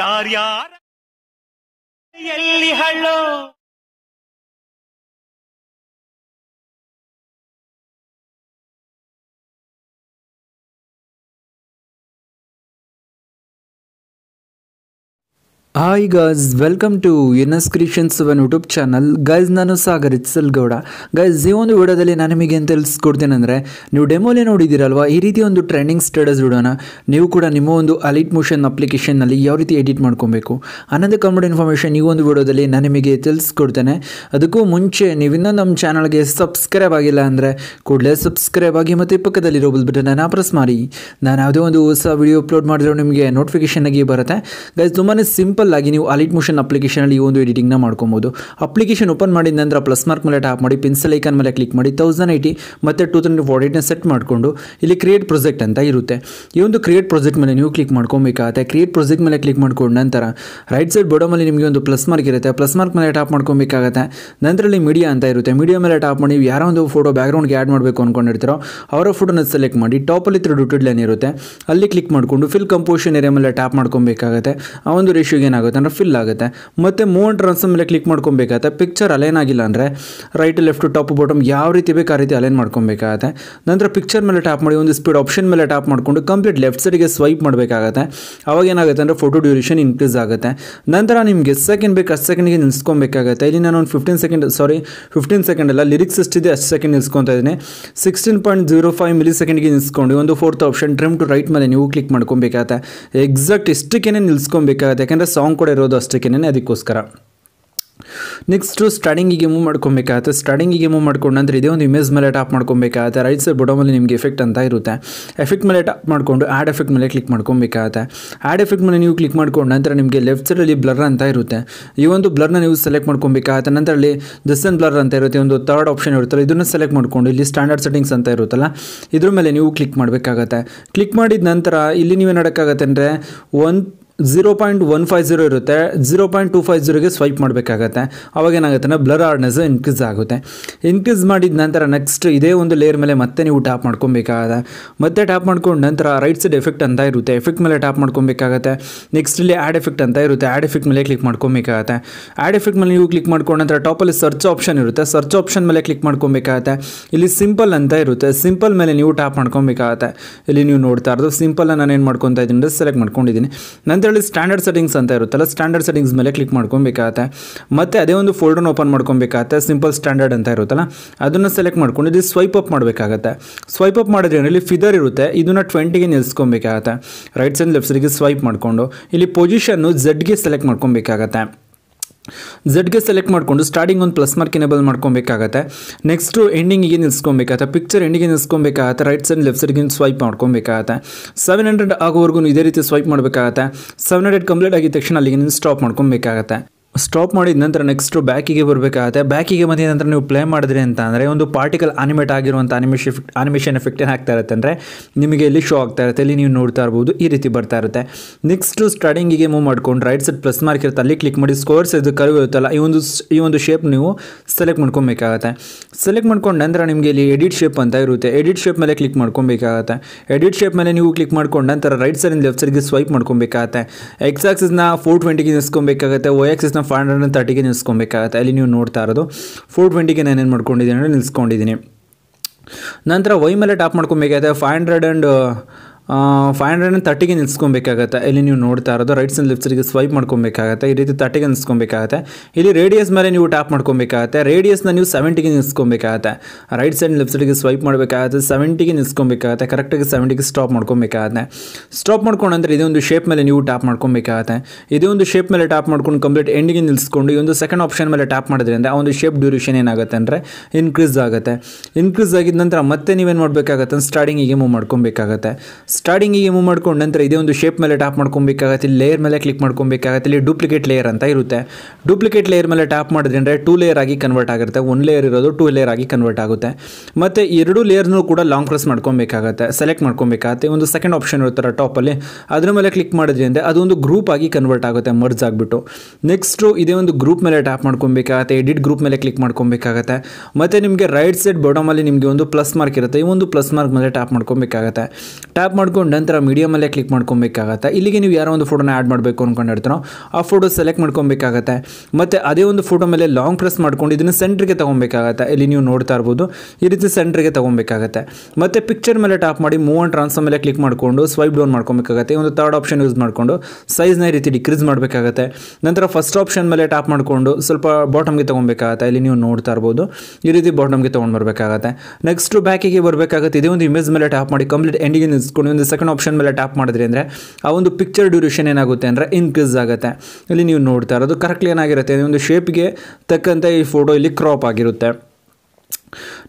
ಯಾರ್ಯಾರ ಎಲ್ಲಿ hello hi guys welcome to N S Krishan YouTube channel guys ನಾನು Sagar Gowda guys ಈ ಒಂದು ವಿಡಿಯೋದಲ್ಲಿ ನಾನು ನಿಮಗೆ ಏನು ತಿಳಿಸ್ಕೊಡ್ತೀನಿ ಅಂದರೆ ನೀವು ಡೆಮೋಲೇ ನೋಡಿದ್ದೀರಲ್ವ ಈ ರೀತಿ ಒಂದು ಟ್ರೆಂಡಿಂಗ್ ಸ್ಟೇಟಸ್ ಬಿಡೋಣ ನೀವು ಕೂಡ ನಿಮ್ಮ ಒಂದು ಅಲಿಟ್ ಮೋಷನ್ ಅಪ್ಲಿಕೇಶನ್ನಲ್ಲಿ ಯಾವ ರೀತಿ ಎಡಿಟ್ ಮಾಡ್ಕೊಬೇಕು ಅನ್ನೋದು ಕಮ್ಮಿಡ್ ಇನ್ಫಾರ್ಮೇಷನ್ ಈ ಒಂದು ವಿಡಿಯೋದಲ್ಲಿ ನಾನು ನಿಮಗೆ ತಿಳಿಸ್ಕೊಡ್ತೇನೆ ಅದಕ್ಕೂ ಮುಂಚೆ ನೀವು ಇನ್ನೂ ನಮ್ಮ ಚಾನಲ್ಗೆ ಸಬ್ಸ್ಕ್ರೈಬ್ ಆಗಿಲ್ಲ ಅಂದರೆ ಕೂಡಲೇ ಸಬ್ಸ್ಕ್ರೈಬ್ ಆಗಿ ಮತ್ತು ಪಕ್ಕದಲ್ಲಿರೋ ಬಿಟ್ಟು ನಾನು ಪ್ರೆಸ್ ಮಾಡಿ ನಾನು ಯಾವುದೇ ಒಂದು ಹೊಸ ವಿಡಿಯೋ ಅಪ್ಲೋಡ್ ಮಾಡಿದ್ರು ನಿಮಗೆ ನೋಟಿಫಿಕೇಶನ್ ಆಗಿ ಬರುತ್ತೆ ಗೈಸ್ ತುಂಬಾ ಸಿಂಪಲ್ ಆಗಿ ನೀವು ಅಲಿಟ್ ಮೋಷನ್ ಅಪ್ಲಿಕೇಶನ್ ಈ ಒಂದು ನ ಮಾಡ್ಕೊಬೋದು ಅಪ್ಲಿಕೇಶನ್ ಓಪನ್ ಮಾಡಿದ ನಂತರ ಪ್ಲಸ್ ಮಾರ್ಕ್ ಮೇಲೆ ಟ್ಯಾಪ್ ಮಾಡಿ ಪೆನ್ಸಿಲ್ ಐಕನ್ ಮೇಲೆ ಕ್ಲಿಕ್ ಮಾಡಿ ತೌಸಂಡ್ ಐಟಿ ಮತ್ತು ಟೂ ತೌಸಂಡ್ ಫೋರ್ ನ ಸೆಟ್ ಮಾಡಿಕೊಂಡು ಇಲ್ಲಿ ಕ್ರಿಯೇಟ್ ಪ್ರೊಜೆಕ್ಟ್ ಅಂತ ಇರುತ್ತೆ ಈ ಒಂದು ಕ್ರಿಯೇಟ್ ಪ್ರೊಜೆಕ್ಟ್ ಮೇಲೆ ನೀವು ಕ್ಲಿಕ್ ಮಾಡ್ಕೊಬೇಕಾಗುತ್ತೆ ಕ್ರಿಯೇಟ್ ಪ್ರೊಜೆಕ್ಟ್ ಮೇಲೆ ಕ್ಲಿಕ್ ಮಾಡ್ಕೊಂಡು ನಂತರ ರೈಟ್ ಸೈಡ್ ಮೇಲೆ ನಿಮಗೆ ಒಂದು ಪ್ಲಸ್ ಮಾರ್ಕ್ ಇರುತ್ತೆ ಪ್ಲಸ್ ಮಾರ್ಕ್ ಮೇಲೆ ಟ್ಯಾಪ್ ಮಾಡ್ಕೊಬೇಕಾಗುತ್ತೆ ನಂತರಲ್ಲಿ ಮೀಡಿಯಾ ಅಂತ ಇರುತ್ತೆ ಮೀಡಿಯಾ ಮೇಲೆ ಟ್ಯಾಪ್ ಮಾಡಿ ನೀವು ಯಾರೋ ಒಂದು ಫೋಟೋ ಬ್ಯಾಕ್ಗ್ರೌಂಡ್ಗೆ ಆ್ಯಡ್ ಮಾಡಬೇಕು ಅಂದ್ಕೊಂಡಿರ್ತೀರೋ ಅವರ ಫೋಟೋನ ಸೆಲೆಕ್ಟ್ ಮಾಡಿ ಟಾಪಲ್ಲಿ ತ್ರೀ ಡೂಟೆಡ್ ಲೈನ್ ಇರುತ್ತೆ ಅಲ್ಲಿ ಕ್ಲಿಕ್ ಮಾಡಿಕೊಂಡು ಫಿಲ್ ಕಂಪೋಷನ್ ಏರಿಯಾ ಮೇಲೆ ಟ್ಯಾಪ್ ಮಾಡ್ಕೊಬೇಕಾಗುತ್ತೆ ಆ ಒಂದು ರೇಷಿಯೋಗೆ ಏನಾಗುತ್ತೆ ಅಂದರೆ ಫಿಲ್ ಆಗುತ್ತೆ ಮತ್ತು ಮೂವನ್ ಟ್ರಾನ್ಸ್ ಮೇಲೆ ಕ್ಲಿಕ್ ಮಾಡ್ಕೊಬೇಕಾಗತ್ತೆ ಪಿಕ್ಚರ್ ಅಲೈನ್ ಆಗಿಲ್ಲ ಅಂದರೆ ರೈಟ್ ಲೆಫ್ಟ್ ಟಾಪ್ ಬಾಟಮ್ ಯಾವ ರೀತಿ ಬೇಕು ಆ ರೀತಿ ಅಲೈನ್ ಮಾಡ್ಕೊಬೇಕಾಗತ್ತೆ ನಂತರ ಪಿಕ್ಚರ್ ಮೇಲೆ ಟ್ಯಾಪ್ ಮಾಡಿ ಒಂದು ಸ್ಪೀಡ್ ಆಪ್ಷನ್ ಮೇಲೆ ಟ್ಯಾಪ್ ಮಾಡಿಕೊಂಡು ಕಂಪ್ಲೀಟ್ ಲೆಫ್ಟ್ ಸೈಡ್ಗೆ ಸ್ವೈಪ್ ಮಾಡಬೇಕಾಗತ್ತೆ ಅವಾಗ ಏನಾಗುತ್ತೆ ಅಂದರೆ ಫೋಟೋ ಡ್ಯೂರೇಷನ್ ಇನ್ಕ್ರೀಸ್ ಆಗುತ್ತೆ ನಂತರ ನಿಮಗೆ ಸೆಕೆಂಡ್ ಬೇಕು ಅಷ್ಟು ಸೆಕೆಂಡಿಗೆ ನಿಲ್ಸ್ಕೊಬೇಕಾಗುತ್ತೆ ಇಲ್ಲಿ ನಾನು ಒಂದು fifteen second sorry fifteen second ಅಲ್ಲ ಲಿರಿಕ್ಸ್ ಎಷ್ಟಿದೆ ಅಷ್ಟು ಸೆಕೆಂಡ್ ನಿಲ್ಸ್ಕೊತಾ ಇದ್ದೀನಿ ಸಿಕ್ಸ್ಟೀನ್ ಪಾಯಿಂಟ್ ಜೀರೋ ಫೈವ್ ಮಿಲಿ ಸೆಕೆಂಡ್ಗೆ ನಿಲ್ಸ್ಕೊಂಡು ಒಂದು fourth option trim to right ಮೇಲೆ ನೀವು ಕ್ಲಿಕ್ ಮಾಡ್ಕೊಬೇಕಾಗತ್ತೆ ಎಕ್ಸಾಕ್ಟ್ ಇಷ್ಟಕ್ಕೇನೆ ನಿಲ್ಸ್ಕೊಬೇಕಾಗತ್ತೆ ಯಾಕಂದರೆ ಸಾಂಗ್ ಕೂಡ ಇರೋದು ಅಷ್ಟಕ್ಕೇನೆ ಅದಕ್ಕೋಸ್ಕರ ನೆಕ್ಸ್ಟು ಸ್ಟಾರ್ಟಿಂಗಿಗೆ ಮೂವ್ ಮಾಡ್ಕೊಬೇಕಾಗುತ್ತೆ ಸ್ಟಾರ್ಟಿಂಗಿಗೆ ಮೂವ್ ಮಾಡ್ಕೊಂಡು ನಂತರ ಇದೇ ಒಂದು ಇಮೇಜ್ ಮೇಲೆ ಟಾಪ್ ಮಾಡ್ಕೊಬೇಕಾಗುತ್ತೆ ರೈಟ್ ಸೈಡ್ ಮೇಲೆ ನಿಮಗೆ ಎಫೆಕ್ಟ್ ಅಂತ ಇರುತ್ತೆ ಎಫೆಕ್ಟ್ ಮೇಲೆ ಟಾಪ್ ಮಾಡಿಕೊಂಡು ಆ್ಯಡ್ ಎಫೆಕ್ಟ್ ಮೇಲೆ ಕ್ಲಿಕ್ ಮಾಡ್ಕೊಬೇಕಾಗುತ್ತೆ ಆ್ಯಡ್ ಎಫೆಕ್ಟ್ ಮೇಲೆ ನೀವು ಕ್ಲಿಕ್ ಮಾಡ್ಕೊಂಡು ನಂತರ ನಿಮಗೆ ಲೆಫ್ಟ್ ಸೈಡಲ್ಲಿ ಬ್ಲರ್ ಅಂತ ಇರುತ್ತೆ ಈ ಒಂದು ಬ್ಲರ್ನ ನೀವು ಸೆಲೆಕ್ಟ್ ಮಾಡ್ಕೊಬೇಕಾಗುತ್ತೆ ನಂತರ ಅಲ್ಲಿ ದಸನ್ ಬ್ಲರ್ ಅಂತ ಇರುತ್ತೆ ಒಂದು ಥರ್ಡ್ ಆಪ್ಷನ್ ಇರುತ್ತಲ್ಲ ಇದನ್ನು ಸೆಲೆಕ್ಟ್ ಮಾಡ್ಕೊಂಡು ಇಲ್ಲಿ ಸ್ಟ್ಯಾಂಡರ್ಡ್ ಸೆಟ್ಟಿಂಗ್ಸ್ ಅಂತ ಇರುತ್ತಲ್ಲ ಇದ್ರ ಮೇಲೆ ನೀವು ಕ್ಲಿಕ್ ಮಾಡಬೇಕಾಗತ್ತೆ ಕ್ಲಿಕ್ ಮಾಡಿದ ನಂತರ ಇಲ್ಲಿ ನೀವು ಮಾಡೋಕ್ಕಾಗತ್ತೆ ಅಂದರೆ ಒಂದು zero point one five zero ಇರುತ್ತೆ ಜೀರೋ ಪಾಯಿಂಟ್ ಟು ಫೈವ್ ಜೀರೋಗೆ ಸ್ವೈಪ್ ಮಾಡಬೇಕಾಗತ್ತೆ ಅವಾಗ ಏನಾಗುತ್ತೆ ಬ್ಲರ್ ಹಾರ್ಡ್ನೆಸ್ ಇನ್ಕ್ರೀಸ್ ಆಗುತ್ತೆ ಇನ್ಕ್ರೀಸ್ ಮಾಡಿದ ನಂತರ ನೆಕ್ಸ್ಟ್ ಇದೇ ಒಂದು ಲೇಯರ್ ಮೇಲೆ ಮತ್ತೆ ನೀವು ಟ್ಯಾಪ್ ಮಾಡ್ಕೊಬೇಕಾಗತ್ತೆ ಮತ್ತೆ ಟ್ಯಾಪ್ ಮಾಡ್ಕೊಂಡು ನಂತರ ರೈಟ್ ಸೈಡ್ ಎಫೆಕ್ಟ್ ಅಂತ ಇರುತ್ತೆ ಎಫೆಕ್ಟ್ ಮೇಲೆ ಟ್ಯಾಪ್ ಮಾಡ್ಕೊಬೇಕಾಗತ್ತೆ ನೆಕ್ಸ್ಟ್ ಇಲ್ಲಿ ಆ್ಯಡ್ ಎಫೆಕ್ಟ್ ಅಂತ ಇರುತ್ತೆ ಆ್ಯಡ್ ಎಫೆಕ್ಟ್ ಮೇಲೆ ಕ್ಲಿಕ್ ಮಾಡ್ಕೊಬೇಕಾಗತ್ತೆ ಆ್ಯಡ್ ಎಫೆಕ್ಟ್ ಮೇಲೆ ನೀವು ಕ್ಲಿಕ್ ಮಾಡ್ಕೊಂಡ ನಂತರ ಟಾಪಲ್ಲಿ ಸರ್ಚ್ ಆಪ್ಷನ್ ಇರುತ್ತೆ ಸರ್ಚ್ ಆಪ್ಷನ್ ಮೇಲೆ ಕ್ಲಿಕ್ ಮಾಡ್ಕೊಬೇಕಾಗತ್ತೆ ಇಲ್ಲಿ ಸಿಂಪಲ್ ಅಂತ ಇರುತ್ತೆ ಸಿಂಪಲ್ ಮೇಲೆ ನೀವು ಟ್ಯಾಪ್ ಮಾಡ್ಕೊಬೇಕಾಗತ್ತೆ ಇಲ್ಲಿ ನೀವು ನೋಡ್ತಾ ಇರೋದು ಸಿಂಪಲ್ನ ನಾನು ಏನು ಮಾಡ್ಕೊತಾ ಇದ್ದೀನಿ ಅಂದರೆ ಸೆಲೆಕ್ಟ್ ಮಾಡ್ಕೊಂಡಿದ್ದೀನಿ ನಂತರ ಇದರಲ್ಲಿ ಸ್ಟ್ಯಾಂಡರ್ಡ್ ಸೆಟ್ಟಿಂಗ್ಸ್ ಅಂತ ಇರುತ್ತಲ್ಲ ಸ್ಟ್ಯಾಂಡರ್ಡ್ ಸೆಟ್ಟಿಂಗ್ಸ್ ಮೇಲೆ ಕ್ಲಿಕ್ ಮಾಡ್ಕೊಬೇಕಾಗತ್ತೆ ಮತ್ತೆ ಅದೇ ಒಂದು ಫೋಲ್ಡರ್ನ ಓಪನ್ ಮಾಡ್ಕೊಬೇಕಾಗತ್ತೆ ಸಿಂಪಲ್ ಸ್ಟ್ಯಾಂಡರ್ಡ್ ಅಂತ ಇರುತ್ತಲ್ಲ ಅದನ್ನು ಸೆಲೆಕ್ಟ್ ಮಾಡ್ಕೊಂಡು ಇದು ಸ್ವೈಪ್ ಅಪ್ ಮಾಡಬೇಕಾಗತ್ತೆ ಸ್ವೈಪ್ ಅಪ್ ಮಾಡಿದ್ರೆ ಇಲ್ಲಿ ಫಿದರ್ ಇರುತ್ತೆ ಇದನ್ನ ಟ್ವೆಂಟಿಗೆ ನಿಲ್ಸ್ಕೊಬೇಕಾಗತ್ತೆ ರೈಟ್ ಸೈಡ್ ಲೆಫ್ಟ್ ಸೈಡ್ಗೆ ಸ್ವೈಪ್ ಮಾಡಿಕೊಂಡು ಇಲ್ಲಿ ಪೊಸಿಷನ್ನು ಝಡ್ಗೆ ಸೆಲೆಕ್ಟ್ ಮಾಡ್ಕೊಬೇಕಾಗತ್ತೆ ಝಡ್ಗೆ ಸೆಲೆಕ್ಟ್ ಮಾಡಿಕೊಂಡು ಸ್ಟಾರ್ಟಿಂಗ್ ಒಂದು ಪ್ಲಸ್ ಮಾರ್ಕ್ ಎನೇಬಲ್ ಮಾಡ್ಕೊಬೇಕಾಗತ್ತೆ ನೆಕ್ಸ್ಟು ಎಂಡಿಂಗಿಗೆ ನಿಲ್ಸ್ಕೊಬೇಕಾಗತ್ತೆ ಪಿಕ್ಚರ್ ಎಂಡಿಗೆ ನಿಲ್ಸ್ಕೊಬೇಕಾಗತ್ತೆ ರೈಟ್ ಸೈಡ್ ಲೆಫ್ಟ್ ಸೈಡ್ಗೆ ಸ್ವೈಪ್ ಮಾಡ್ಕೊಬೇಕಾಗತ್ತೆ ಸೆವೆನ್ ಹಂಡ್ರೆಡ್ ಆಗೋವರೆಗೂ ಇದೇ ರೀತಿ ಸ್ವೈಪ್ ಮಾಡಬೇಕಾಗತ್ತೆ ಸೆವೆನ್ ಹಂಡ್ರೆಡ್ ಕಂಪ್ಲೀಟ್ ಆಗಿದ ತಕ್ಷಣ ಅಲ್ಲಿಗೆ ನೀವು ಸ್ಟಾಪ್ ಮಾಡ್ಕೊಬೇಕಾಗತ್ತೆ ಸ್ಟಾಪ್ ಮಾಡಿದ ನಂತರ ನೆಕ್ಸ್ಟ್ ಬ್ಯಾಕಿಗೆ ಬರಬೇಕಾಗುತ್ತೆ ಬ್ಯಾಕಿಗೆ ಬಂದಿದ ನಂತರ ನೀವು ಪ್ಲೇ ಮಾಡಿದ್ರಿ ಅಂತ ಅಂದರೆ ಒಂದು ಪಾರ್ಟಿಕಲ್ ಅನಿಮೇಟ್ ಆಗಿರುವಂಥ ಅನಿಮೇಷನ್ ಆನಿಮೇಷನ್ ಎಫೆಕ್ಟ್ ಏನು ಆಗ್ತಾ ಇರುತ್ತೆ ಅಂದರೆ ನಿಮಗೆ ಇಲ್ಲಿ ಶೋ ಆಗ್ತಾ ಇರುತ್ತೆ ಇಲ್ಲಿ ನೀವು ನೋಡ್ತಾ ಇರ್ಬೋದು ಈ ರೀತಿ ಬರ್ತಾ ಇರುತ್ತೆ ನೆಕ್ಸ್ಟು ಸ್ಟಾರ್ಟಿಂಗಿಗೆ ಮೂವ್ ಮಾಡ್ಕೊಂಡು ರೈಟ್ ಸೈಡ್ ಪ್ಲಸ್ ಮಾರ್ಕ್ ಇರುತ್ತೆ ಅಲ್ಲಿ ಕ್ಲಿಕ್ ಮಾಡಿ ಸ್ಕೋರ್ಸ್ ಇದು ಕರು ಇರುತ್ತಲ್ಲ ಈ ಒಂದು ಈ ಒಂದು ಶೇಪ್ ನೀವು ಸೆಲೆಕ್ಟ್ ಮಾಡ್ಕೊಬೇಕಾಗತ್ತೆ ಸೆಲೆಕ್ಟ್ ಮಾಡ್ಕೊಂಡು ನಂತರ ನಿಮಗೆ ಇಲ್ಲಿ ಎಡಿಟ್ ಶೇಪ್ ಅಂತ ಇರುತ್ತೆ ಎಡಿಟ್ ಶೇಪ್ ಮೇಲೆ ಕ್ಲಿಕ್ ಮಾಡ್ಕೊಬೇಕಾಗತ್ತೆ ಎಡಿಟ್ ಶೇಪ್ ಮೇಲೆ ನೀವು ಕ್ಲಿಕ್ ಮಾಡ್ಕೊಂಡು ನಂತರ ರೈಟ್ ಸೈಡಿಂದ ಲೆಫ್ಟ್ ಸೈಡ್ಗೆ ಸ್ವೈಪ್ ಮಾಡ್ಕೊಬೇಕಾಗತ್ತೆ ಎಕ್ಸ್ ಆಕ್ಸಿಸ್ನ ಫೋರ್ ಟ್ವೆಂಟಿಗೆ ನಿಸ್ಕೊಬೇಕಾಗತ್ತೆ ಒ ಆಕ್ಸಿಸ್ನ ಫೈವ್ ಹಂಡ್ರೆಡ್ ಆ್ಯಂಡ್ ತರ್ಟಿಗೆ ನಿಲ್ಸ್ಕೊಬೇಕಾಗತ್ತೆ ಅಲ್ಲಿ ನೀವು ನೋಡ್ತಾ ಇರೋದು ಫೋರ್ ಟ್ವೆಂಟಿಗೆ ನಾನೇನು ಮಾಡ್ಕೊಂಡಿದ್ದೀನಿ ಅಂದರೆ ನಿಲ್ಸ್ಕೊಂಡಿದ್ದೀನಿ ನಂತರ ವೈ ಮೇಲೆ ಟಾಪ್ ಮಾಡ್ಕೊಬೇಕಾಗತ್ತೆ five hundred and five hundred and ತರ್ಟಿಗೆ ನಿಲ್ಸ್ಕೊಬೇಕಾಗತ್ತೆ ಇಲ್ಲಿ ನೀವು ನೋಡ್ತಾ ಇರೋದು ರೈಟ್ಸ್ ಲೆಫ್ಟ್ ಸೈಡ್ಗೆ ಸ್ವೈಪ್ ಮಾಡ್ಕೊಬೇಕಾಗತ್ತೆ ಈ ರೀತಿ ತರ್ಟಿಗೆ ನಿಲ್ಸ್ಕೊಬೇಕಾಗತ್ತೆ ಇಲ್ಲಿ ರೇಡಿಯಸ್ ಮೇಲೆ ನೀವು ಟ್ಯಾಪ್ ಮಾಡ್ಕೊಬೇಕಾಗತ್ತೆ ರೇಡಿಯಸ್ನ ನೀವು ಸೆವೆಂಟಿಗೆ ನಿಲ್ಸ್ಕೊಬೇಕಾಗತ್ತೆ ರೈಟ್ ಸೈಡ್ ಲೆಫ್ಟ್ ಸೈಡ್ಗೆ ಸ್ವೈಪ್ ಮಾಡಬೇಕಾಗತ್ತೆ ಸೆವೆಂಟಿಗೆ ನಿಲ್ಸ್ಕೊಬೇಕಾಗತ್ತೆ ಕರೆಕ್ಟಾಗಿ ಸೆವೆಂಟಿಗೆ ಸ್ಟಾಪ್ ಮಾಡ್ಕೊಬೇಕಾಗತ್ತೆ ಸ್ಟಾಪ್ ಮಾಡ್ಕೊಂಡು ಅಂದರೆ ಇದೊಂದು ಶೇಪ್ ಮೇಲೆ ನೀವು ಟ್ಯಾಪ್ ಮಾಡ್ಕೊಬೇಕಾಗತ್ತೆ ಇದೇ ಒಂದು ಶೇಪ್ ಮೇಲೆ ಟ್ಯಾಪ್ ಮಾಡ್ಕೊಂಡು ಕಂಪ್ಲೀಟ್ ಎಂಡಿಗೆ ನಿಲ್ಸ್ಕೊಂಡು ಈ ಒಂದು ಸೆಕೆಂಡ್ ಆಪ್ಷನ್ ಮೇಲೆ ಟ್ಯಾಪ್ ಮಾಡಿದ್ರಿಂದ ಆ ಒಂದು ಶೇಪ್ ಡ್ಯೂರೇಷನ್ ಏನಾಗುತ್ತೆ ಅಂದರೆ ಇನ್ಕ್ರೀಸ್ ಆಗುತ್ತೆ ಇನ್ಕ್ರೀಸ್ ಆಗಿದ ನಂತರ ಮತ್ತೆ ನೀವೇನು ಮಾಡಬೇಕಾಗತ್ತೆ ಸ್ಟಾರ್ಟಿಂಗಿಗೆ ಮೂವ್ ಮಾಡ್ಕೊಬೇಕಾಗತ್ತೆ ಸ್ಟಾರ್ಟಿಂಗಿಗೆ ಮೂವ್ ಮಾಡ್ಕೊಂಡು ನಂತರ ಇದೇ ಒಂದು ಶೇಪ್ ಮೇಲೆ ಟ್ಯಾಪ್ ಮಾಡ್ಕೊಬೇಕಾಗತ್ತೆ ಇಲ್ಲಿ ಲೇಯರ್ ಮೇಲೆ ಕ್ಲಿಕ್ ಮಾಡ್ಕೊಬೇಕಾಗತ್ತೆ ಇಲ್ಲಿ ಡೂಪ್ಲಿಕೇಟ್ ಲೇಯರ್ ಅಂತ ಇರುತ್ತೆ ಡೂಪ್ಲಿಕೇಟ್ ಲೇಯರ್ ಮೇಲೆ ಟ್ಯಾಪ್ ಮಾಡಿದ್ರೆ ಟೂ ಲೇಯರ್ ಆಗಿ ಕನ್ವರ್ಟ್ ಆಗುತ್ತೆ ಒನ್ ಲೇಯರ್ ಇರೋದು ಟೂ ಲೇಯರ್ ಆಗಿ ಕನ್ವರ್ಟ್ ಆಗುತ್ತೆ ಮತ್ತು ಎರಡು ಲೇಯರ್ನೂ ಕೂಡ ಲಾಂಗ್ ಪ್ರೆಸ್ ಮಾಡ್ಕೊಬೇಕಾಗತ್ತೆ ಸೆಲೆಕ್ಟ್ ಮಾಡ್ಕೊಬೇಕಾಗತ್ತೆ ಒಂದು ಸೆಕೆಂಡ್ ಆಪ್ಷನ್ ಇರುತ್ತಲ್ಲ ಟಾಪಲ್ಲಿ ಅದ್ರ ಮೇಲೆ ಕ್ಲಿಕ್ ಮಾಡಿದ್ರೆ ಅಂದರೆ ಅದೊಂದು ಗ್ರೂಪ್ ಆಗಿ ಕನ್ವರ್ಟ್ ಆಗುತ್ತೆ ಮರ್ಜ್ ಆಗಿಬಿಟ್ಟು ನೆಕ್ಸ್ಟು ಇದೇ ಒಂದು ಗ್ರೂಪ್ ಮೇಲೆ ಟ್ಯಾಪ್ ಮಾಡ್ಕೊಬೇಕಾಗತ್ತೆ ಎಡಿಟ್ ಗ್ರೂಪ್ ಮೇಲೆ ಕ್ಲಿಕ್ ಮಾಡ್ಕೊಬೇಕಾಗತ್ತೆ ಮತ್ತು ನಿಮಗೆ ರೈಟ್ ಸೈಡ್ ಬಾಟಮಲ್ಲಿ ನಿಮಗೆ ಒಂದು ಪ್ಲಸ್ ಮಾರ್ಕ್ ಇರುತ್ತೆ ಈ ಒಂದು ಪ್ಲಸ್ ಮಾರ್ಕ್ ಮೇಲೆ ಟ್ಯಾಪ್ ಮಾಡ್ಕೊಬೇಕಾಗತ್ತೆ ಟ್ಯಾಪ್ ಮಾಡ್ಕೊಂಡು ನಂತರ ಮೀಡಿಯಮಲ್ಲೇ ಕ್ಲಿಕ್ ಮಾಡ್ಕೊಬೇಕಾಗತ್ತೆ ಇಲ್ಲಿಗೆ ನೀವು ಯಾರೋ ಒಂದು ಫೋಟೋನ ಆ್ಯಡ್ ಮಾಡಬೇಕು ಅಂದ್ಕೊಂಡಿರ್ತಾರೋ ಆ ಫೋಟೋ ಸೆಲೆಕ್ಟ್ ಮಾಡ್ಕೊಬೇಕಾಗತ್ತೆ ಮತ್ತು ಅದೇ ಒಂದು ಫೋಟೋ ಮೇಲೆ ಲಾಂಗ್ ಪ್ರೆಸ್ ಮಾಡ್ಕೊಂಡು ಇದನ್ನು ಸೆಂಟ್ರಿಗೆ ತೊಗೊಬೇಕಾಗತ್ತೆ ಇಲ್ಲಿ ನೀವು ನೋಡ್ತಾ ಇರ್ಬೋದು ಈ ರೀತಿ ಸೆಂಟ್ರಿಗೆ ತೊಗೊಬೇಕಾಗತ್ತೆ ಮತ್ತು ಪಿಕ್ಚರ್ ಮೇಲೆ ಟಾಪ್ ಮಾಡಿ ಮೂವ್ ಆ್ಯಂಡ್ ಟ್ರಾನ್ಸ್ಫರ್ ಮೇಲೆ ಕ್ಲಿಕ್ ಮಾಡಿಕೊಂಡು ಸ್ವೈಪ್ ಡೌನ್ ಮಾಡ್ಕೊಬೇಕಾಗತ್ತೆ ಒಂದು ಥರ್ಡ್ ಆಪ್ಷನ್ ಯೂಸ್ ಮಾಡಿಕೊಂಡು ಸೈಜ್ನ ಈ ರೀತಿ ಡಿಕ್ರೀಸ್ ಮಾಡಬೇಕಾಗತ್ತೆ ನಂತರ ಫಸ್ಟ್ ಆಪ್ಷನ್ ಮೇಲೆ ಟಾಪ್ ಮಾಡಿಕೊಂಡು ಸ್ವಲ್ಪ ಬಾಟಮ್ಗೆ ತೊಗೊಬೇಕಾಗತ್ತೆ ಇಲ್ಲಿ ನೀವು ನೋಡ್ತಾ ಇರ್ಬೋದು ಈ ರೀತಿ ಬಾಟಮ್ಗೆ ತೊಗೊಂಡು ಬರಬೇಕಾಗತ್ತೆ ನೆಕ್ಸ್ಟು ಬ್ಯಾಕಿಗೆ ಬರಬೇಕಾಗುತ್ತೆ ಇದೇ ಒಂದು ಇಮೇಜ್ ಮೇಲೆ ಟಾಪ್ ಮಾಡಿ ಕಂಪ್ಲೀಟ್ ಎಂಡಿಗೆ ನಿಲ್ಸ್ಕೊಂಡು ಇನ್ನೊಂದು ಸೆಕೆಂಡ್ ಆಪ್ಷನ್ ಮೇಲೆ ಟ್ಯಾಪ್ ಮಾಡಿದ್ರಿ ಅಂದರೆ ಆ ಒಂದು ಪಿಕ್ಚರ್ ಡ್ಯೂರೇಷನ್ ಏನಾಗುತ್ತೆ ಅಂದರೆ ಇನ್ಕ್ರೀಸ್ ಆಗುತ್ತೆ ಇಲ್ಲಿ ನೀವು ನೋಡ್ತಾ ಇರೋದು ಕರೆಕ್ಟ್ಲಿ ಏನಾಗಿರುತ್ತೆ ಒಂದು ಶೇಪ್ಗೆ ತಕ್ಕಂತೆ ಈ ಫೋಟೋ ಇಲ್ಲಿ ಕ್ರಾಪ್ ಆಗಿರುತ್ತೆ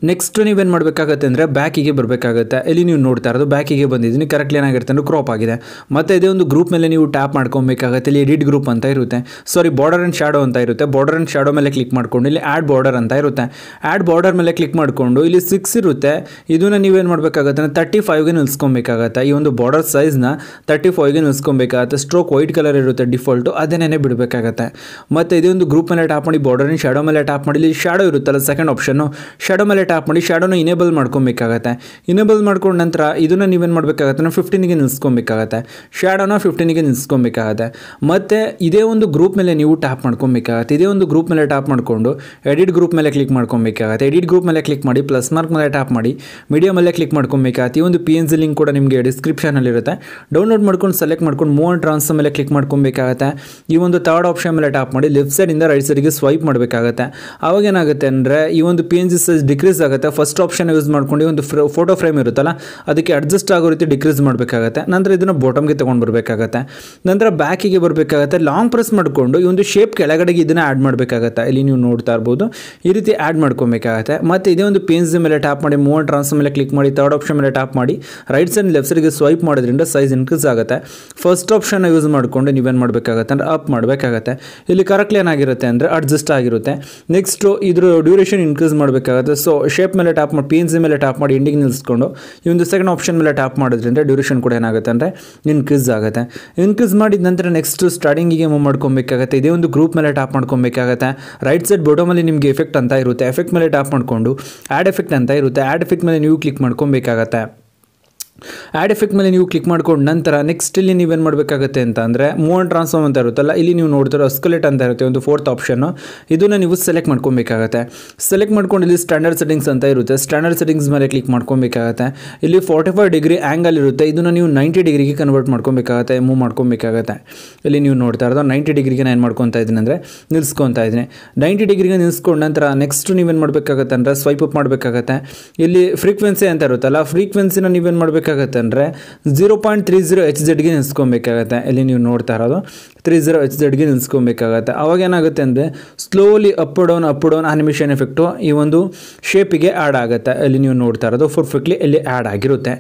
ನೆಕ್ಸ್ಟ್ ನೀವೇನು ಮಾಡಬೇಕಾಗತ್ತೆ ಅಂದರೆ ಬ್ಯಾಕಿಗೆ ಬರಬೇಕಾಗುತ್ತೆ ಇಲ್ಲಿ ನೀವು ನೋಡ್ತಾ ಇರೋದು ಬ್ಯಾಕಿಗೆ ಬಂದಿದ್ದೀನಿ ಕರೆಕ್ಟ್ ಏನಾಗಿರುತ್ತೆ ಅಂದರೆ ಕ್ರಾಪ್ ಆಗಿದೆ ಮತ್ತು ಇದೇ ಒಂದು ಗ್ರೂಪ್ ಮೇಲೆ ನೀವು ಟ್ಯಾಪ್ ಮಾಡ್ಕೊಬೇಕಾಗತ್ತೆ ಇಲ್ಲಿ ಎಡಿಟ್ ಗ್ರೂಪ್ ಅಂತ ಇರುತ್ತೆ ಸಾರಿ ಬಾರ್ಡರ್ ಆ್ಯಂಡ್ ಶ್ಯಾಡೋ ಅಂತ ಇರುತ್ತೆ ಬಾರ್ಡರ್ ಆ್ಯಂಡ್ ಶ್ಯಾಡೋ ಮೇಲೆ ಕ್ಲಿಕ್ ಮಾಡಿಕೊಂಡು ಇಲ್ಲಿ ಆ್ಯಡ್ ಬಾರ್ಡರ್ ಅಂತ ಇರುತ್ತೆ ಆ್ಯಡ್ ಬಾರ್ಡರ್ ಮೇಲೆ ಕ್ಲಿಕ್ ಮಾಡಿಕೊಂಡು ಇಲ್ಲಿ ಸಿಕ್ಸ್ ಇರುತ್ತೆ ಇದನ್ನು ನೀವೇನು ಮಾಡಬೇಕಾಗತ್ತೆ ಅಂದರೆ ತರ್ಟಿ ಫೈವ್ಗೆ ನಿಲ್ಸ್ಕೊಬೇಕಾಗತ್ತೆ ಈ ಒಂದು ಬಾರ್ಡರ್ ಸೈಜ್ನ ತರ್ಟಿ ಫೈವ್ಗೆ ನಿಲ್ಸ್ಕೊಬೇಕಾಗತ್ತೆ ಸ್ಟ್ರೋಕ್ ವೈಟ್ ಕಲರ್ ಇರುತ್ತೆ ಡಿಫಾಲ್ಟು ಅದೇನೇ ಬಿಡಬೇಕಾಗತ್ತೆ ಮತ್ತು ಇದೊಂದು ಗ್ರೂಪ್ ಮೇಲೆ ಟ್ಯಾಪ್ ಮಾಡಿ ಬಾರ್ಡರ್ ಆ್ಯಂಡ್ ಶ್ಯಾಡೋ ಮೇಲೆ ಟ್ಯಾಪ್ ಮಾಡಿ ಇಲ್ಲಿ ಶ್ಯಾಡೋ ಇರುತ್ತಲ್ಲ ಸೆಕೆಂಡ್ ಆಪ್ಷನ್ನು ಶ್ಯಾಡೋ ಮೇಲೆ ಟ್ಯಾಪ್ ಮಾಡಿ ಶ್ಯಾಡೋನ ಇನೇಬಲ್ ಮಾಡ್ಕೊಬೇಕಾಗತ್ತೆ ಇನೇಬಲ್ ಮಾಡ್ಕೊಂಡ ನಂತರ ಇದನ್ನು ನೀವೇನು ಮಾಡಬೇಕಾಗತ್ತೆ ನಾವು ಫಿಫ್ಟೀನಿಗೆ ನಿಲ್ಲಿಸ್ಕೊಬೇಕಾಗತ್ತೆ ಶ್ಯಾಡೋನ ಫಿಫ್ಟೀನಿಗೆ ನಿಲ್ಲಿಸ್ಕೊಬೇಕಾಗತ್ತೆ ಮತ್ತು ಇದೇ ಒಂದು ಗ್ರೂಪ್ ಮೇಲೆ ನೀವು ಟ್ಯಾಪ್ ಮಾಡ್ಕೊಬೇಕಾಗತ್ತೆ ಇದೇ ಒಂದು ಗ್ರೂಪ್ ಮೇಲೆ ಟ್ಯಾಪ್ ಮಾಡಿಕೊಂಡು ಎಡಿಟ್ ಗ್ರೂಪ್ ಮೇಲೆ ಕ್ಲಿಕ್ ಮಾಡ್ಕೊಬೇಕಾಗತ್ತೆ ಎಡಿಟ್ ಗ್ರೂಪ್ ಮೇಲೆ ಕ್ಲಿಕ್ ಮಾಡಿ ಪ್ಲಸ್ ಮಾರ್ಕ್ ಮೇಲೆ ಟ್ಯಾಪ್ ಮಾಡಿ ಮೀಡಿಯಾ ಮೇಲೆ ಕ್ಲಿಕ್ ಮಾಡ್ಕೊಬೇಕಾಗತ್ತೆ ಈ ಒಂದು ಪಿ ಎನ್ ಜಿ ಲಿಂಕ್ ಕೂಡ ನಿಮಗೆ ಡಿಸ್ಕ್ರಿಪ್ಷನಲ್ಲಿರುತ್ತೆ ಡೌನ್ಲೋಡ್ ಮಾಡ್ಕೊಂಡು ಸೆಲೆಕ್ಟ್ ಮಾಡ್ಕೊಂಡು ಮೂವ್ ಟ್ರಾನ್ಸ್ಫರ್ ಮೇಲೆ ಕ್ಲಿಕ್ ಮಾಡ್ಕೊಬೇಕಾಗತ್ತೆ ಈ ಒಂದು ಥರ್ಡ್ ಆಪ್ಷನ್ ಮೇಲೆ ಟ್ಯಾಪ್ ಮಾಡಿ ಲೆಫ್ಟ್ ಸೈಡಿಂದ ರೈಟ್ ಸೈಡಿಗೆ ಸ್ವೈಪ್ ಮಾಡಬೇಕಾಗತ್ತೆ ಆವಾಗ ಏನಾಗುತ್ತೆ ಅಂದರೆ ಈ ಒಂದು P N G size decrease decrease ಆಗುತ್ತೆ ಫಸ್ಟ್ ಆಪ್ಷನ್ ಯೂಸ್ ಮಾಡ್ಕೊಂಡು ಒಂದು ಫೋಟೋ ಫ್ರೇಮ್ ಇರುತ್ತಲ್ಲ ಅದಕ್ಕೆ ಅಡ್ಜಸ್ಟ್ ಆಗೋ ರೀತಿ ಡಿಕ್ರೀಸ್ ಮಾಡಬೇಕಾಗತ್ತೆ ನಂತರ ಇದನ್ನು ಬಾಟಮ್ಗೆ ತೊಗೊಂಡು ಬರಬೇಕಾಗತ್ತೆ ನಂತರ ಬ್ಯಾಕಿಗೆ ಬರಬೇಕಾಗತ್ತೆ ಲಾಂಗ್ ಪ್ರೆಸ್ ಮಾಡಿಕೊಂಡು ಈ ಒಂದು ಶೇಪ್ ಕೆಳಗಡೆಗೆ ಇದನ್ನು ಆ್ಯಡ್ ಮಾಡಬೇಕಾಗತ್ತೆ ಇಲ್ಲಿ ನೀವು ನೋಡ್ತಾ ಇರ್ಬೋದು ಈ ರೀತಿ ಆ್ಯಡ್ ಮಾಡ್ಕೊಬೇಕಾಗತ್ತೆ ಮತ್ತು ಇದೇ ಒಂದು ಪೇನ್ಸ್ ಮೇಲೆ ಟ್ಯಾಪ್ ಮಾಡಿ ಮೂವ್ ಟ್ರಾನ್ಸ್ ಮೇಲೆ ಕ್ಲಿಕ್ ಮಾಡಿ ತರ್ಡ್ ಆಪ್ಷನ್ ಮೇಲೆ ಟ್ಯಾಪ್ ಮಾಡಿ ರೈಟ್ ಸೈಡ್ ಲೆಫ್ಟ್ ಸೈಡ್ಗೆ ಸ್ವೈಪ್ ಮಾಡೋದ್ರಿಂದ ಸೈಜ್ ಇನ್ಕ್ರೀಸ್ ಆಗುತ್ತೆ ಫಸ್ಟ್ ಆಪ್ಷನ್ನ ಯೂಸ್ ಮಾಡಿಕೊಂಡು ನೀವೇನು ಮಾಡಬೇಕಾಗತ್ತೆ ಅಂದರೆ ಅಪ್ ಮಾಡಬೇಕಾಗತ್ತೆ ಇಲ್ಲಿ ಕರೆಕ್ಟ್ಲಿ ಏನಾಗಿರುತ್ತೆ ಅಂದರೆ ಅಡ್ಜಸ್ಟ್ ಆಗಿರುತ್ತೆ ನೆಕ್ಸ್ಟು ಇದ್ರ ಡ್ಯೂರೇಷನ್ ಇನ್ಕ್ರೀಸ್ ಮಾಡಬೇಕಾಗತ್ತೆ ಸೊ ಶೇಪ್ ಮೇಲೆ ಟ್ಯಾಪ್ ಮಾಡಿ ಪಿ ಎನ್ ಸಿ ಮೇಲೆ ಟ್ಯಾಪ್ ಮಾಡಿ ಎಂಡಿಂಗ್ ನಿಲ್ಲಿಸ್ಕೊಂಡು ಈ ಒಂದು ಸೆಕೆಂಡ್ ಆಪ್ಷನ್ ಮೇಲೆ ಟ್ಯಾಪ್ ಮಾಡೋದ್ರಿಂದ ಡ್ಯೂರೇಷನ್ ಕೂಡ ಏನಾಗುತ್ತೆ ಅಂದರೆ ಇನ್ಕ್ರೀಸ್ ಆಗುತ್ತೆ ಇನ್ಕ್ರೀಸ್ ಮಾಡಿದ ನಂತರ ನೆಕ್ಸ್ಟ್ ಸ್ಟಾರ್ಟಿಂಗಿಗೆ ಮೂವ್ ಮಾಡ್ಕೊಬೇಕಾಗುತ್ತೆ ಇದೇ ಒಂದು ಗ್ರೂಪ್ ಮೇಲೆ ಟ್ಯಾಪ್ ಮಾಡ್ಕೊಬೇಕಾಗುತ್ತೆ ರೈಟ್ ಸೈಡ್ ಮೇಲೆ ನಿಮಗೆ ಎಫೆಕ್ಟ್ ಅಂತ ಇರುತ್ತೆ ಎಫೆಕ್ಟ್ ಮೇಲೆ ಟ್ಯಾಪ್ ಮಾಡಿಕೊಂಡು ಆ್ಯಡ್ ಎಫೆಕ್ಟ್ ಅಂತ ಇರುತ್ತೆ ಆ್ಯಡ್ ಎಫೆಕ್ಟ್ ಮೇಲೆ ನೀವು ಕ್ಲಿಕ್ ಮಾಡ್ಕೊಬೇಕಾಗತ್ತೆ ಆ್ಯಡ್ ಎಫೆಕ್ಟ್ ಮೇಲೆ ನೀವು ಕ್ಲಿಕ್ ಮಾಡ್ಕೊಂಡು ನಂತರ ನೆಕ್ಸ್ಟ್ ಇಲ್ಲಿ ನೀವೇನು ಮಾಡಬೇಕಾಗುತ್ತೆ ಅಂತ ಅಂದರೆ ಮೂವನ್ ಟ್ರಾನ್ಸ್ಫಾರ್ಮ್ ಅಂತ ಇರುತ್ತಲ್ಲ ಇಲ್ಲಿ ನೀವು ನೋಡ್ತಿರೋ ಅಸ್ಕಲೆಟ್ ಅಂತ ಇರುತ್ತೆ ಒಂದು ಫೋರ್ತ್ ಆಪ್ಷನ್ನು ಇದನ್ನು ನೀವು ಸೆಲೆಕ್ಟ್ ಮಾಡ್ಕೊಬೇಕಾಗುತ್ತೆ ಸೆಲೆಕ್ಟ್ ಮಾಡ್ಕೊಂಡು ಇಲ್ಲಿ ಸ್ಟ್ಯಾಂಡರ್ಡ್ ಸೆಟ್ಟಿಂಗ್ಸ್ ಅಂತ ಇರುತ್ತೆ ಸ್ಟ್ಯಾಂಡರ್ಡ್ ಸೆಟ್ಟಿಂಗ್ಸ್ ಮೇಲೆ ಕ್ಲಿಕ್ ಮಾಡ್ಕೊಬೇಕಾಗುತ್ತೆ ಇಲ್ಲಿ ಫಾರ್ಟಿ ಫೈವ್ ಡಿಗ್ರಿ ಆ್ಯಂಗಲ್ ಇರುತ್ತೆ ಇದನ್ನು ನೀವು ನೈಂಟಿ ಡಿಗ್ರಿಗೆ ಕನ್ವರ್ಟ್ ಮಾಡ್ಕೊಬೇಕಾಗುತ್ತೆ ಮೂವ್ ಮಾಡ್ಕೊಬೇಕಾಗುತ್ತೆ ಇಲ್ಲಿ ನೀವು ನೋಡ್ತಾ ಇರೋದು ನೈಂಟಿ ಡಿಗ್ರಿಗೆ ನಾನು ಏನು ಮಾಡ್ಕೊತಾ ಇದ್ದೀನಿ ಅಂದರೆ ನಿಲ್ಸ್ಕೊತಾ ಇದ್ದೀನಿ ನೈಂಟಿ ಡಿಗ್ರಿಗೆ ನಿಲ್ಸ್ಕೊಂಡು ನಂತರ ನೆಕ್ಸ್ಟ್ ನೀವೇನು ಮಾಡಬೇಕಾಗುತ್ತೆ ಅಂದರೆ ಸ್ವೈಪ್ ಅಪ್ ಮಾಡಬೇಕಾಗತ್ತೆ ಇಲ್ಲಿ ಫ್ರೀಕ್ವೆನ್ಸಿ ಅಂತ ಇರುತ್ತಲ್ಲ ಫ್ರೀಕ್ವೆನ್ಸಿನ ನೀವೇನು ಮಾಡಬೇಕಾಗುತ್ತೆ ಎಷ್ಟಾಗುತ್ತೆ ಅಂದರೆ zero point three zero H ಜೆಡ್ಗೆ ನೆನೆಸ್ಕೊಬೇಕಾಗತ್ತೆ ಇಲ್ಲಿ ನೀವು ನೋಡ್ತಾ ಇರೋದು ತ್ರೀ ಝೀರೋ ಎಚ್ ಜೆಡ್ಗೆ ನೆನೆಸ್ಕೊಬೇಕಾಗತ್ತೆ ಅವಾಗ ಏನಾಗುತ್ತೆ ಅಂದರೆ slowly up down up down animation effect ಈ ಒಂದು ಶೇಪಿಗೆ ಆ್ಯಡ್ ಆಗುತ್ತೆ ಅಲ್ಲಿ ನೀವು ನೋಡ್ತಾ ಇರೋದು ಫರ್ಫೆಕ್ಟ್ಲಿ ಇಲ್ಲಿ ಆ್ಯಡ್ ಆಗಿರುತ್ತೆ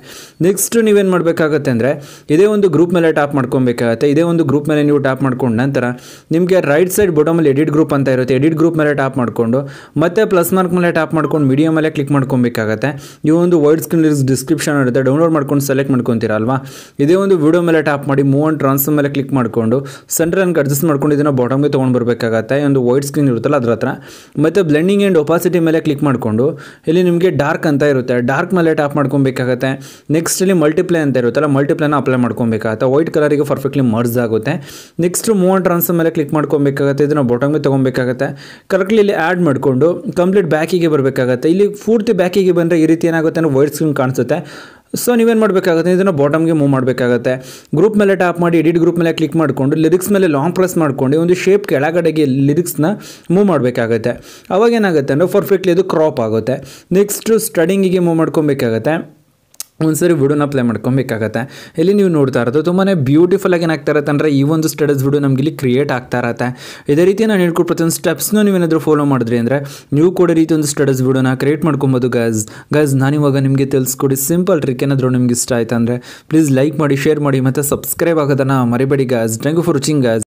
ನೆಕ್ಸ್ಟ್ ನೀವೇನು ಮಾಡಬೇಕಾಗತ್ತೆ ಅಂದರೆ ಇದೇ ಒಂದು ಗ್ರೂಪ್ ಮೇಲೆ ಟ್ಯಾಪ್ ಮಾಡ್ಕೊಬೇಕಾಗತ್ತೆ ಇದೇ ಒಂದು ಗ್ರೂಪ್ ಮೇಲೆ ನೀವು ಟ್ಯಾಪ್ ಮಾಡ್ಕೊಂಡ ನಂತರ ನಿಮಗೆ ರೈಟ್ ಸೈಡ್ ಬೊಟಮಲ್ಲಿ ಎಡಿಟ್ ಗ್ರೂಪ್ ಅಂತ ಇರುತ್ತೆ ಎಡಿಟ್ ಗ್ರೂಪ್ ಮೇಲೆ ಟ್ಯಾಪ್ ಮಾಡಿಕೊಂಡು ಮತ್ತೆ ಪ್ಲಸ್ ಮಾರ್ಕ್ ಮೇಲೆ ಟ್ಯಾಪ್ ಮಾಡ್ಕೊಂಡು ಮೀಡಿಯಮಲ್ಲೇ ಕ್ಲಿಕ್ ಮಾಡ್ಕೊಬೇಕಾಗತ್ತೆ ಈ ಒಂದು ವೈಡ್ ಸ್ಕ್ರೀನ್ ಡಿಸ್ಕ್ರಿಪ್ಷನ್ ಇರುತ್ತೆ ಡೌನ್ಲೋಡ್ ಮಾಡ್ಕೊಂಡು ಸೆಲೆಕ್ಟ್ ಮಾಡ್ಕೊತೀರಾ ಅಲ್ವಾ ಇದೇ ಒಂದು ವಿಡಿಯೋ ಮೇಲೆ ಟ್ಯಾಪ್ ಮಾಡಿ ಮೂವ್ ಆನ್ ಟ್ರಾನ್ಸ್ಫರ್ ಮೇಲೆ ಕ್ಲಿಕ್ ಮಾಡಿಕೊಂಡು ಸೆಂಟರ್ ಅನ್ಗೆ ಅಡ್ಜಸ್ಟ್ ಮಾಡ್ಕೊಂಡು ಇದನ್ನು ಬಾಟಮ್ಗೆ ತೊಗೊಂಡು ಬರಬೇಕಾಗತ್ತೆ ಒಂದು ವೈಟ್ ಸ್ಕ್ರೀನ್ ಇರುತ್ತಲ್ಲ ಅದ್ರ ಹತ್ರ ಮತ್ತು ಬ್ಲೆಂಡಿಂಗ್ ಆ್ಯಂಡ್ ಒಪಾಸಿಟಿ ಮೇಲೆ ಕ್ಲಿಕ್ ಮಾಡಿಕೊಂಡು ಇಲ್ಲಿ ನಿಮಗೆ ಡಾರ್ಕ್ ಅಂತ ಇರುತ್ತೆ ಡಾರ್ಕ್ ಮೇಲೆ ಟ್ಯಾಪ್ ಮಾಡ್ಕೊಬೇಕಾಗತ್ತೆ ನೆಕ್ಸ್ಟ್ ಇಲ್ಲಿ ಮಲ್ಟಿಪ್ಲೈ ಅಂತ ಇರುತ್ತಲ್ಲ ಮಲ್ಟಿಪ್ಲೈನ ಅಪ್ಲೈ ಮಾಡ್ಕೊಬೇಕಾಗತ್ತೆ ವೈಟ್ ಕಲರಿಗೆ ಪರ್ಫೆಕ್ಟ್ಲಿ ಮರ್ಜ್ ಆಗುತ್ತೆ ನೆಕ್ಸ್ಟ್ ಮೂವ್ ಆನ್ ಟ್ರಾನ್ಸ್ಫರ್ ಮೇಲೆ ಕ್ಲಿಕ್ ಮಾಡ್ಕೊಬೇಕಾಗತ್ತೆ ಇದನ್ನು ಬಾಟಮ್ಗೆ ತೊಗೊಬೇಕಾಗತ್ತೆ ಕರೆಕ್ಟ್ಲಿ ಇಲ್ಲಿ ಆ್ಯಡ್ ಮಾಡಿಕೊಂಡು ಕಂಪ್ಲೀಟ್ ಬ್ಯಾಕಿಗೆ ಬರಬೇಕಾಗತ್ತೆ ಇಲ್ಲಿ ಪೂರ್ತಿ ಬ್ಯಾಕಿಗೆ ಬಂದರೆ ಈ ರೀತಿ ಏನಾಗುತ್ತೆ ಅಂದರೆ ವೈಟ್ ಸ್ಕ್ರೀನ್ ಕಾಣಿಸುತ್ತೆ ಸೊ ನೀವೇನು ಮಾಡಬೇಕಾಗುತ್ತೆ ಇದನ್ನು ಬಾಟಮ್ಗೆ ಮೂವ್ ಮಾಡಬೇಕಾಗುತ್ತೆ ಗ್ರೂಪ್ ಮೇಲೆ ಟ್ಯಾಪ್ ಮಾಡಿ ಎಡಿಟ್ ಗ್ರೂಪ್ ಮೇಲೆ ಕ್ಲಿಕ್ ಮಾಡಿಕೊಂಡು ಲಿರಿಕ್ಸ್ ಮೇಲೆ ಲಾಂಗ್ ಪ್ರೆಸ್ ಮಾಡ್ಕೊಂಡು ಒಂದು ಶೇಪ್ ಕೆಳಗಡೆಗೆ ಲಿರಿಕ್ಸ್ನ ಮೂವ್ ಮಾಡಬೇಕಾಗುತ್ತೆ ಅವಾಗ ಏನಾಗುತ್ತೆ ಅಂದರೆ ಪರ್ಫೆಕ್ಟ್ಲಿ ಅದು ಕ್ರಾಪ್ ಆಗುತ್ತೆ ನೆಕ್ಸ್ಟು ಸ್ಟಡಿಂಗಿಗೆ ಮೂವ್ ಮಾಡ್ಕೊಬೇಕಾಗತ್ತೆ ಒಂದ್ಸರಿ ವಿಡಿಯೋನ ಪ್ಲೇ ಮಾಡ್ಕೊಬೇಕಾಗತ್ತೆ ಇಲ್ಲಿ ನೀವು ನೋಡ್ತಾ ಇರೋದು ತುಂಬಾ ಬ್ಯೂಟಿಫುಲ್ ಆಗಿ ಏನಾಗ್ತಾ ಇರತ್ತೆ ಅಂದರೆ ಈ ಒಂದು ಸ್ಟಡಸ್ ವಿಡಿಯೋ ನಮಗೆ ಇಲ್ಲಿ ಕ್ರಿಯೇಟ್ ಆಗ್ತಾ ಇರತ್ತೆ ಇದೇ ರೀತಿ ನಾನು ಹೇಳ್ಕೊಟ್ಟು ಪ್ರತಿಯೊಂದು ಸ್ಟೆಪ್ಸ್ನೂ ನೀವೇನಾದರೂ ಫಾಲೋ ಮಾಡಿದ್ರಿ ಅಂದರೆ ನೀವು ಕೂಡ ರೀತಿ ಒಂದು ಸ್ಟಡೀಸ್ ವಿಡಿಯೋನ ಕ್ರಿಯೇಟ್ ಮಾಡ್ಕೊಬೋದು ಗಾಯ್ಸ್ ನಾನು ನಾನಿವಾಗ ನಿಮಗೆ ತಿಳಿಸ್ಕೊಡಿ ಸಿಂಪಲ್ ಟ್ರಿಕ್ ಏನಾದರೂ ನಿಮ್ಗೆ ಇಷ್ಟ ಆಯ್ತು ಅಂದರೆ ಪ್ಲೀಸ್ ಲೈಕ್ ಮಾಡಿ ಶೇರ್ ಮಾಡಿ ಮತ್ತು ಸಬ್ಸ್ಕ್ರೈಬ್ ಆಗೋದನ್ನು ಮರಿಬೇಡಿ guys thank you for watching guys